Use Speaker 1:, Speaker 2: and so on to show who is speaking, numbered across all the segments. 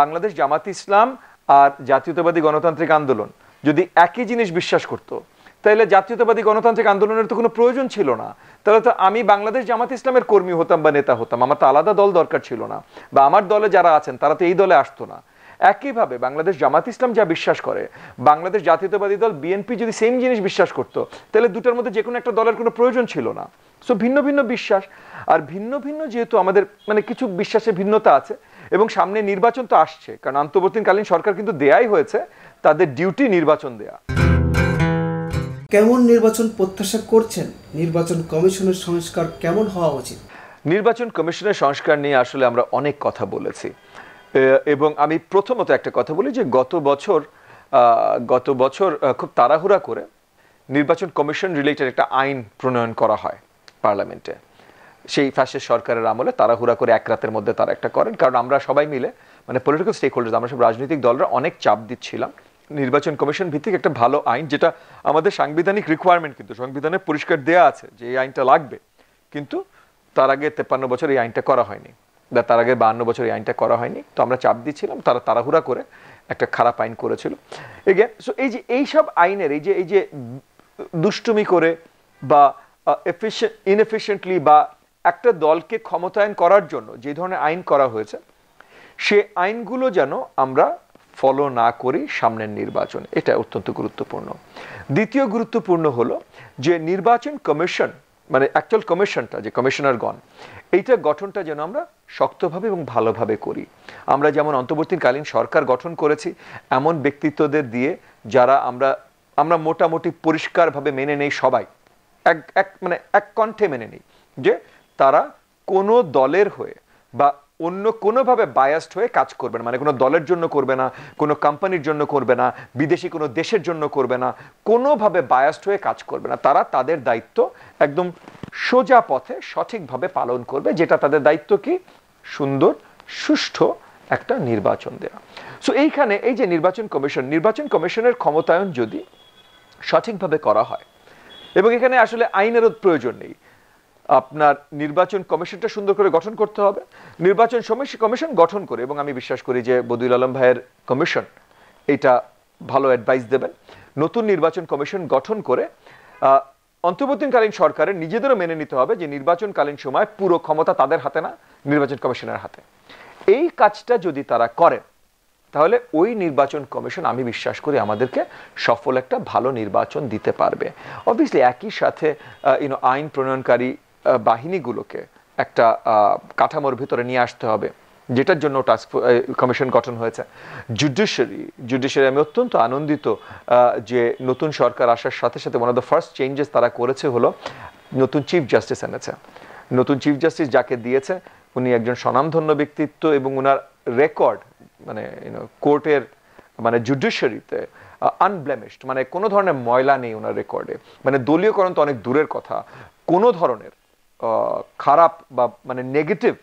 Speaker 1: বাংলাদেশ জামাত ইসলাম আর জাতীয়তাবাদী গণতান্ত্রিক আন্দোলন যদি একই জিনিস বিশ্বাস করত। তাহলে জাতীয়তাবাদী গণতান্ত্রিক আন্দোলনের তো কোনো প্রয়োজন ছিল না তাহলে তো আমি বাংলাদেশ জামাত ইসলামের কর্মী হতাম বা নেতা হতাম আমার তো আলাদা দল দরকার ছিল না বা আমার দলে যারা আছেন তারা তো এই দলে আসতো না একইভাবে বাংলাদেশ জামাত ইসলাম যা বিশ্বাস করে বাংলাদেশ জাতীয়তাবাদী দল বিএনপি যদি সেম জিনিস বিশ্বাস করতো তাহলে দুটার মধ্যে যে কোনো একটা দলের কোনো প্রয়োজন ছিল না সো ভিন্ন ভিন্ন বিশ্বাস আর ভিন্ন ভিন্ন যেহেতু আমাদের মানে কিছু বিশ্বাসে ভিন্নতা আছে এবং সামনে নির্বাচন তো আসছে কারণ আন্তর্বর্তীকালীন সরকার কিন্তু দেয়াই হয়েছে তাদের ডিউটি নির্বাচন দেয়া কেমন নির্বাচন প্রত্যাশা করছেন নির্বাচন কমিশনের সংস্কার কেমন হওয়া উচিত নির্বাচন কমিশনের সংস্কার নিয়ে আসলে আমরা অনেক কথা বলেছি এবং আমি প্রথমত একটা কথা বলি যে গত বছর গত বছর খুব তাড়াহুড়া করে নির্বাচন কমিশন রিলেটেড একটা আইন প্রণয়ন করা হয় পার্লামেন্টে সেই ফ্যাসিস সরকারের আমলে তাড়াহুড়া করে এক রাতের মধ্যে তারা একটা করেন কারণ আমরা সবাই মিলে মানে পলিটিক্যাল স্টেক হোল্ডার আমরা সব রাজনৈতিক দলরা অনেক চাপ দিচ্ছিলাম নির্বাচন কমিশন ভিত্তিক একটা ভালো আইন যেটা আমাদের সাংবিধানিক রিকোয়ারমেন্ট কিন্তু সংবিধানে পরিষ্কার দেওয়া আছে যে এই আইনটা লাগবে কিন্তু তার আগে তেপ্পান্ন বছর এই আইনটা করা হয়নি বা তার আগে বাহান্ন বছর এই আইনটা করা হয়নি তো আমরা চাপ দিচ্ছিলাম তারা তাড়াহুড়া করে একটা খারাপ আইন করেছিল এগেন সো এই যে এইসব আইনের এই যে এই যে দুষ্টুমি করে বা এফিসিয়েন্ট ইনএফিসিয়েন্টলি বা একটা দলকে ক্ষমতায়ন করার জন্য যে ধরনের আইন করা হয়েছে সে আইনগুলো যেন আমরা ফলো না করি সামনের নির্বাচন এটা অত্যন্ত গুরুত্বপূর্ণ দ্বিতীয় গুরুত্বপূর্ণ হলো যে নির্বাচন কমিশন মানে অ্যাকচুয়াল কমিশনটা যে কমিশনারগণ এইটা গঠনটা যেন আমরা শক্তভাবে এবং ভালোভাবে করি আমরা যেমন অন্তর্বর্তীকালীন সরকার গঠন করেছি এমন ব্যক্তিত্বদের দিয়ে যারা আমরা আমরা মোটামুটি পরিষ্কারভাবে মেনে নেই সবাই এক এক মানে এক কণ্ঠে মেনে নেই যে তারা কোনো দলের হয়ে বা অন্য কোনোভাবে বায়াস্ট হয়ে কাজ করবে না মানে কোনো দলের জন্য করবে না কোনো কোম্পানির জন্য করবে না বিদেশি কোনো দেশের জন্য করবে না কোনোভাবে বায়াস্ট হয়ে কাজ করবে না তারা তাদের দায়িত্ব একদম সোজা পথে সঠিকভাবে পালন করবে যেটা তাদের দায়িত্ব কি সুন্দর সুষ্ঠু একটা নির্বাচন দেওয়া সো এইখানে এই যে নির্বাচন কমিশন নির্বাচন কমিশনের ক্ষমতায়ন যদি সঠিকভাবে করা হয় এবং এখানে আসলে আইনেরও প্রয়োজন নেই আপনার নির্বাচন কমিশনটা সুন্দর করে গঠন করতে হবে নির্বাচন কমিশন গঠন করে এবং আমি বিশ্বাস করি যে বদুল আলম ভাইয়ের কমিশন এটা ভালো অ্যাডভাইস দেবেন নতুন নির্বাচন কমিশন গঠন করে অন্তর্বর্তীকালীন সরকারের নিজেদেরও মেনে নিতে হবে যে নির্বাচনকালীন সময় পুরো ক্ষমতা তাদের হাতে না নির্বাচন কমিশনের হাতে এই কাজটা যদি তারা করেন তাহলে ওই নির্বাচন কমিশন আমি বিশ্বাস করি আমাদেরকে সফল একটা ভালো নির্বাচন দিতে পারবে অবভিয়াসলি একই সাথে ইউনো আইন প্রণয়নকারী বাহিনীগুলোকে একটা কাঠামোর ভিতরে নিয়ে আসতে হবে যেটার জন্য টাস্ক কমিশন গঠন হয়েছে জুডিশিয়ারি জুডিশিয়ারি আমি অত্যন্ত আনন্দিত যে নতুন সরকার আসার সাথে সাথে one of the first changes তারা করেছে হলো নতুন চিফ জাস্টিস এনেছে নতুন চিফ জাস্টিস যাকে দিয়েছে উনি একজন স্বনামধন্য ব্যক্তিত্ব এবং ওনার রেকর্ড মানে কোর্টের মানে জুডিশিয়ারিতে আনব্লেমিশড মানে কোনো ধরনের ময়লা নেই ওনার রেকর্ডে মানে দলীয়করণ তো অনেক দূরের কথা কোনো ধরনের খারাপ বা মানে নেগেটিভ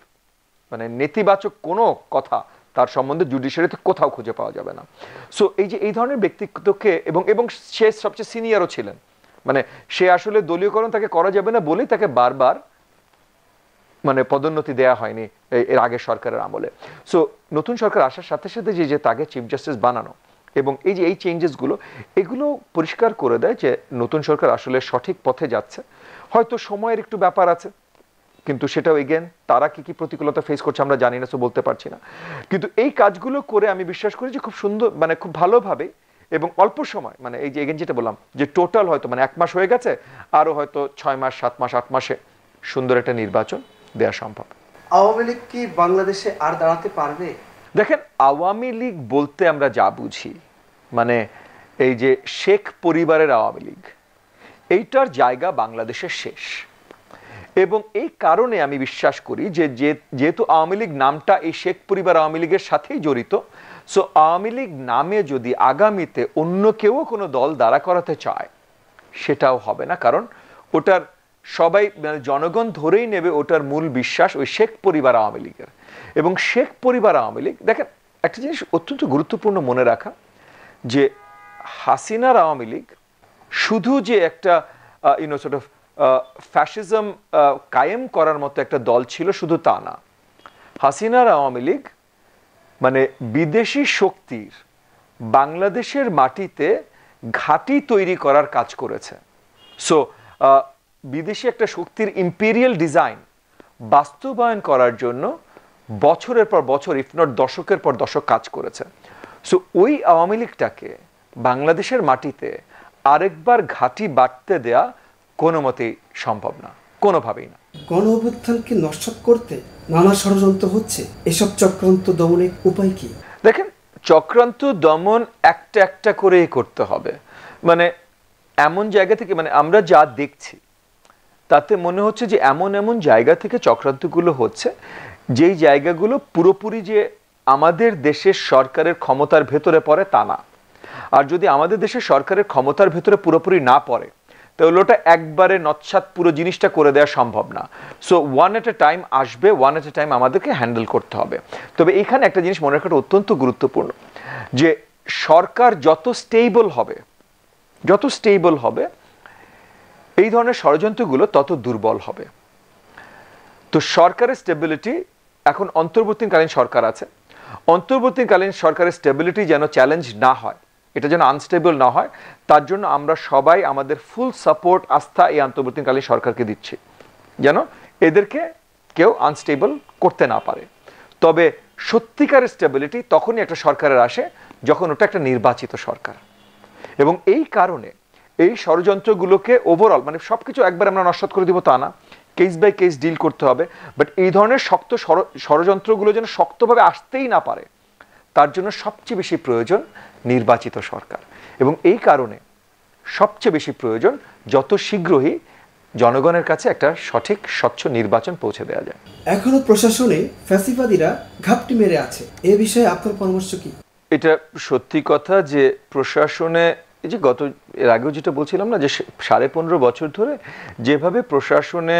Speaker 1: মানে নেতিবাচক কোনো কথা তার সম্বন্ধে জুডিশিয়ারিতে কোথাও খুঁজে পাওয়া যাবে না সো এই যে এই ধরনের ব্যক্তিত্বকে এবং এবং সে সবচেয়ে সিনিয়রও ছিলেন মানে সে আসলে দলীয়করণ তাকে করা যাবে না বলেই তাকে বারবার মানে পদোন্নতি দেয়া হয়নি এর আগে সরকারের আমলে সো নতুন সরকার আসার সাথে সাথে যে যে তাকে চিফ জাস্টিস বানানো এবং এই যে এই চেঞ্জেসগুলো এগুলো পরিষ্কার করে দেয় যে নতুন সরকার আসলে সঠিক পথে যাচ্ছে হয়তো সময়ের একটু ব্যাপার আছে কিন্তু সেটাও এগেন তারা কি কি প্রতিকূলতা ফেস করছে আমরা জানি না সে বলতে পারছি না কিন্তু এই কাজগুলো করে আমি বিশ্বাস করি যে খুব সুন্দর মানে খুব ভালোভাবে এবং অল্প সময় মানে এই যে এগেন যেটা বললাম যে টোটাল হয়তো মানে এক মাস হয়ে গেছে আরও হয়তো ছয় মাস সাত মাস আট মাসে সুন্দর একটা নির্বাচন দেওয়া সম্ভব আওয়ামী লীগ কি বাংলাদেশে আর দাঁড়াতে পারবে দেখেন আওয়ামী লীগ বলতে আমরা যা বুঝি মানে এই যে শেখ পরিবারের আওয়ামী লীগ এইটার জায়গা বাংলাদেশের শেষ এবং এই কারণে আমি বিশ্বাস করি যে যেহেতু আওয়ামী লীগ নামটা এই শেখ পরিবার আওয়ামী লীগের সাথেই জড়িত সো আওয়ামী লীগ নামে যদি আগামীতে অন্য কেউ কোনো দল দাঁড়া করাতে চায় সেটাও হবে না কারণ ওটার সবাই মানে জনগণ ধরেই নেবে ওটার মূল বিশ্বাস ওই শেখ পরিবার আওয়ামী লীগের এবং শেখ পরিবার আওয়ামী লীগ দেখেন একটা জিনিস অত্যন্ত গুরুত্বপূর্ণ মনে রাখা যে হাসিনার আওয়ামী লীগ শুধু যে একটা ইউনো সর্ট অফ ফ্যাসিজম কায়েম করার মতো একটা দল ছিল শুধু তা না হাসিনার আওয়ামী লীগ মানে বিদেশি শক্তির বাংলাদেশের মাটিতে ঘাঁটি তৈরি করার কাজ করেছে সো বিদেশি একটা শক্তির ইম্পেরিয়াল ডিজাইন বাস্তবায়ন করার জন্য বছরের পর বছর ইফনট দশকের পর দশক কাজ করেছে সো ওই আওয়ামী লীগটাকে বাংলাদেশের মাটিতে আরেকবার ঘাটি বাড়তে দেয়া কোনো মতেই সম্ভব না কোনোভাবেই না গণ অভ্যুত্থানকে নষ্ট করতে নানা ষড়যন্ত্র হচ্ছে এসব চক্রান্ত দমনের উপায় কি দেখেন চক্রান্ত দমন একটা একটা করেই করতে হবে মানে এমন জায়গা থেকে মানে আমরা যা দেখছি তাতে মনে হচ্ছে যে এমন এমন জায়গা থেকে চক্রান্তগুলো হচ্ছে যেই জায়গাগুলো পুরোপুরি যে আমাদের দেশের সরকারের ক্ষমতার ভেতরে পড়ে তা না আর যদি আমাদের দেশের সরকারের ক্ষমতার ভেতরে পুরোপুরি না পড়ে তাহলে ওটা একবারে নৎসাত পুরো জিনিসটা করে দেওয়া সম্ভব না so one at a time আসবে ওয়ান এট এ টাইম আমাদেরকে হ্যান্ডেল করতে হবে তবে এখানে একটা জিনিস মনে রাখাটা অত্যন্ত গুরুত্বপূর্ণ যে সরকার যত স্টেবল হবে যত স্টেবল হবে এই ধরনের ষড়যন্ত্রগুলো তত দুর্বল হবে তো সরকারের স্টেবিলিটি এখন অন্তর্বর্তীকালীন সরকার আছে অন্তর্বর্তীকালীন সরকারের স্টেবিলিটি যেন চ্যালেঞ্জ না হয় এটা যেন আনস্টেবল না হয় তার জন্য আমরা সবাই আমাদের ফুল সাপোর্ট আস্থা এই অন্তর্বর্তীকালীন সরকারকে দিচ্ছি যেন এদেরকে কেউ আনস্টেবল করতে না পারে তবে সত্যিকারের স্টেবিলিটি তখনই একটা সরকারের আসে যখন ওটা একটা নির্বাচিত সরকার এবং এই কারণে এই ষড়যন্ত্রগুলোকে ওভারঅল মানে সব কিছু একবার আমরা নস্বত করে দিব তা না কেস বাই কেস ডিল করতে হবে বাট এই ধরনের শক্ত ষড়যন্ত্রগুলো যেন শক্তভাবে আসতেই না পারে তার জন্য সবচেয়ে বেশি প্রয়োজন নির্বাচিত সরকার এবং এই কারণে সবচেয়ে বেশি প্রয়োজন যত শীঘ্রই জনগণের কাছে একটা সঠিক স্বচ্ছ নির্বাচন পৌঁছে দেওয়া যায় এখনো প্রশাসনে ফ্যাসিবাদীরা ঘাপটি মেরে আছে এ বিষয়ে আপনার পরামর্শ কি এটা সত্যি কথা যে প্রশাসনে এই যে গত এর আগেও যেটা বলছিলাম না যে সাড়ে পনেরো বছর ধরে যেভাবে প্রশাসনে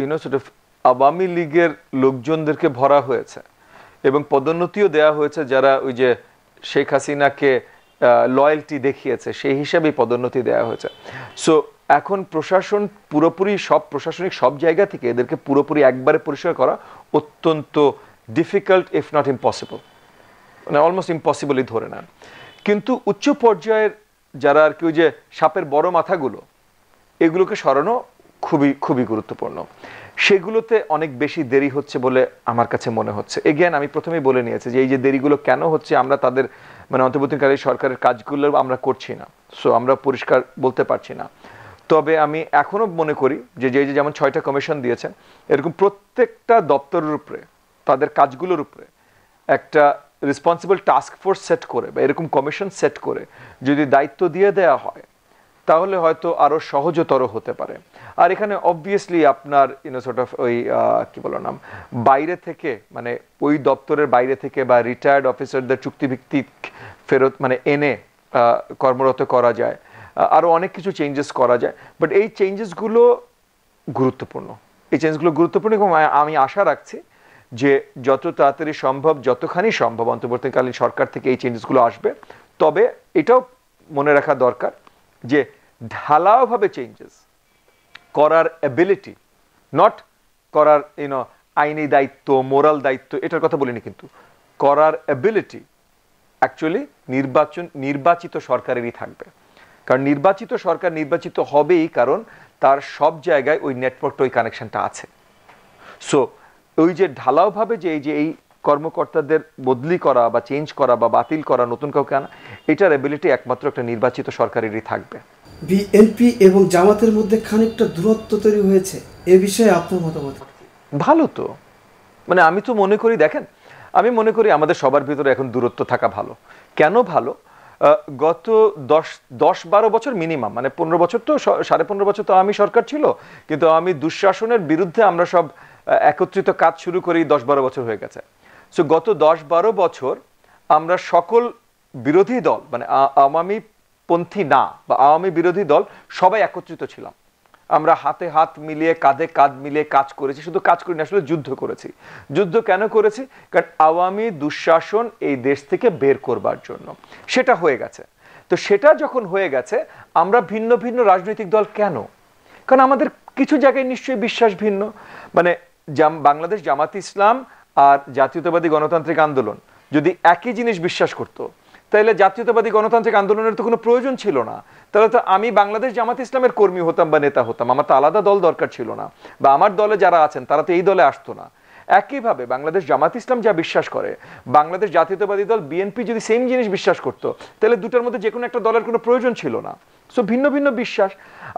Speaker 1: ইউনো সেটা আওয়ামী লীগের লোকজনদেরকে ভরা হয়েছে এবং পদোন্নতিও দেয়া হয়েছে যারা ওই যে শেখ হাসিনাকে লয়্যালটি দেখিয়েছে সেই হিসাবেই পদোন্নতি দেয়া হয়েছে সো এখন প্রশাসন পুরোপুরি সব প্রশাসনিক সব জায়গা থেকে এদেরকে পুরোপুরি একবারে পরিষ্কার করা অত্যন্ত ডিফিকাল্ট ইফ নট ইম্পসিবল মানে অলমোস্ট ইম্পসিবলই ধরে নেন কিন্তু উচ্চ পর্যায়ের যারা আর কি ওই যে সাপের বড় মাথাগুলো এগুলোকে সরানো খুবই খুবই গুরুত্বপূর্ণ সেগুলোতে অনেক বেশি দেরি হচ্ছে বলে আমার কাছে মনে হচ্ছে এগেন আমি প্রথমেই বলে নিয়েছি যে এই যে দেরিগুলো কেন হচ্ছে আমরা তাদের মানে অন্তর্বর্তীকালীন সরকারের কাজগুলো আমরা করছি না সো আমরা পরিষ্কার বলতে পারছি না তবে আমি এখনও মনে করি যে যে যেমন ছয়টা কমিশন দিয়েছেন এরকম প্রত্যেকটা দপ্তরের উপরে তাদের কাজগুলোর উপরে একটা রেসপন্সিবল টাস্ক ফোর্স সেট করে বা এরকম কমিশন সেট করে যদি দায়িত্ব দিয়ে দেয়া হয় তাহলে হয়তো আরও সহজতর হতে পারে আর এখানে অবভিয়াসলি আপনার ইউনো অফ ওই কী বলো নাম বাইরে থেকে মানে ওই দপ্তরের বাইরে থেকে বা রিটায়ার্ড অফিসারদের চুক্তিভিত্তিক ফেরত মানে এনে কর্মরত করা যায় আরও অনেক কিছু চেঞ্জেস করা যায় বাট এই চেঞ্জেসগুলো গুরুত্বপূর্ণ এই চেঞ্জগুলো গুরুত্বপূর্ণ এবং আমি আশা রাখছি যে যত তাড়াতাড়ি সম্ভব যতখানি সম্ভব অন্তর্বর্তীকালীন সরকার থেকে এই চেঞ্জেসগুলো আসবে তবে এটাও মনে রাখা দরকার যে ঢালাওভাবে চেঞ্জেস করার অ্যাবিলিটি নট করার ইউনো আইনি দায়িত্ব মোরাল দায়িত্ব এটার কথা বলিনি কিন্তু করার অ্যাবিলিটি অ্যাকচুয়ালি নির্বাচন নির্বাচিত সরকারেরই থাকবে কারণ নির্বাচিত সরকার নির্বাচিত হবেই কারণ তার সব জায়গায় ওই নেটওয়ার্কটা ওই কানেকশানটা আছে সো ওই যে ঢালাওভাবে যে এই যে এই কর্মকর্তাদের বদলি করা বা চেঞ্জ করা বা বাতিল করা নতুন কাউকে আনা এটার অ্যাবিলিটি একমাত্র একটা নির্বাচিত সরকারেরই থাকবে বিএনপি এবং জামাতের মধ্যে খানিকটা দূরত্ব তৈরি হয়েছে এ বিষয়ে আপনার মতামত ভালো তো মানে আমি তো মনে করি দেখেন আমি মনে করি আমাদের সবার ভিতরে এখন দূরত্ব থাকা ভালো কেন ভালো গত দশ দশ বারো বছর মিনিমাম মানে পনেরো বছর তো সাড়ে পনেরো বছর তো আমি সরকার ছিল কিন্তু আমি দুঃশাসনের বিরুদ্ধে আমরা সব একত্রিত কাজ শুরু করেই দশ বারো বছর হয়ে গেছে সো গত দশ বারো বছর আমরা সকল বিরোধী দল মানে আওয়ামী পন্থী না বা আওয়ামী বিরোধী দল সবাই একত্রিত ছিলাম আমরা হাতে হাত মিলিয়ে কাঁধে কাঁধ মিলিয়ে কাজ করেছি শুধু কাজ না আসলে যুদ্ধ করেছি যুদ্ধ কেন করেছি কারণ আওয়ামী দুঃশাসন এই দেশ থেকে বের করবার জন্য সেটা হয়ে গেছে তো সেটা যখন হয়ে গেছে আমরা ভিন্ন ভিন্ন রাজনৈতিক দল কেন কারণ আমাদের কিছু জায়গায় নিশ্চয়ই বিশ্বাস ভিন্ন মানে জাম বাংলাদেশ জামাত ইসলাম আর জাতীয়তাবাদী গণতান্ত্রিক আন্দোলন যদি একই জিনিস বিশ্বাস করত। তাহলে জাতীয়তাবাদী গণতান্ত্রিক আন্দোলনের তো কোনো প্রয়োজন ছিল না তাহলে তো আমি বাংলাদেশ জামাত ইসলামের কর্মী হতাম বা নেতা হতাম আমার তো আলাদা দল দরকার ছিল না বা আমার দলে যারা আছেন তারা তো এই দলে আসতো না একইভাবে বাংলাদেশ জামাত ইসলাম যা বিশ্বাস করে বাংলাদেশ জাতীয়তাবাদী দল বিএনপি যদি সেম জিনিস বিশ্বাস করতো তাহলে দুটার মধ্যে যে কোনো একটা দলের কোনো প্রয়োজন ছিল না সো ভিন্ন ভিন্ন বিশ্বাস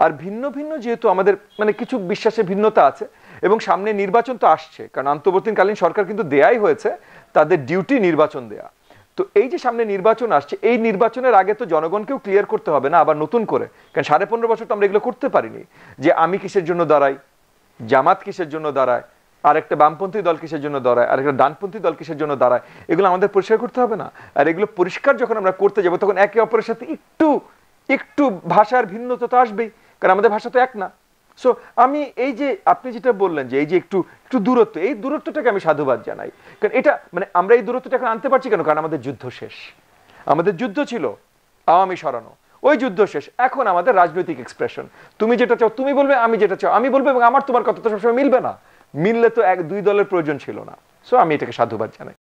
Speaker 1: আর ভিন্ন ভিন্ন যেহেতু আমাদের মানে কিছু বিশ্বাসে ভিন্নতা আছে এবং সামনে নির্বাচন তো আসছে কারণ আন্তর্বর্তীকালীন সরকার কিন্তু দেয়াই হয়েছে তাদের ডিউটি নির্বাচন দেয়া তো এই যে সামনে নির্বাচন আসছে এই নির্বাচনের আগে তো জনগণকেও ক্লিয়ার করতে হবে না আবার নতুন করে কারণ সাড়ে পনেরো বছর তো আমরা এগুলো করতে পারিনি যে আমি কিসের জন্য দাঁড়াই জামাত কিসের জন্য দাঁড়ায় আরেকটা বামপন্থী দল কিসের জন্য দাঁড়ায় আরেকটা ডানপন্থী দল কিসের জন্য দাঁড়ায় এগুলো আমাদের পরিষ্কার করতে হবে না আর এগুলো পরিষ্কার যখন আমরা করতে যাবো তখন একে অপরের সাথে একটু একটু ভাষার ভিন্নতা তো আসবেই কারণ আমাদের ভাষা তো এক না সো আমি এই যে আপনি যেটা বললেন যে এই যে একটু একটু দূরত্ব এই দূরত্বটাকে আমি সাধুবাদ জানাই কারণ এটা মানে আমরা এই দূরত্বটা এখন আনতে পারছি কেন কারণ আমাদের যুদ্ধ শেষ আমাদের যুদ্ধ ছিল আওয়ামী সরানো ওই যুদ্ধ শেষ এখন আমাদের রাজনৈতিক এক্সপ্রেশন তুমি যেটা চাও তুমি বলবে আমি যেটা চাও আমি বলবো এবং আমার তোমার কথা তো সবসময় মিলবে না মিললে তো এক দুই দলের প্রয়োজন ছিল না সো আমি এটাকে সাধুবাদ জানাই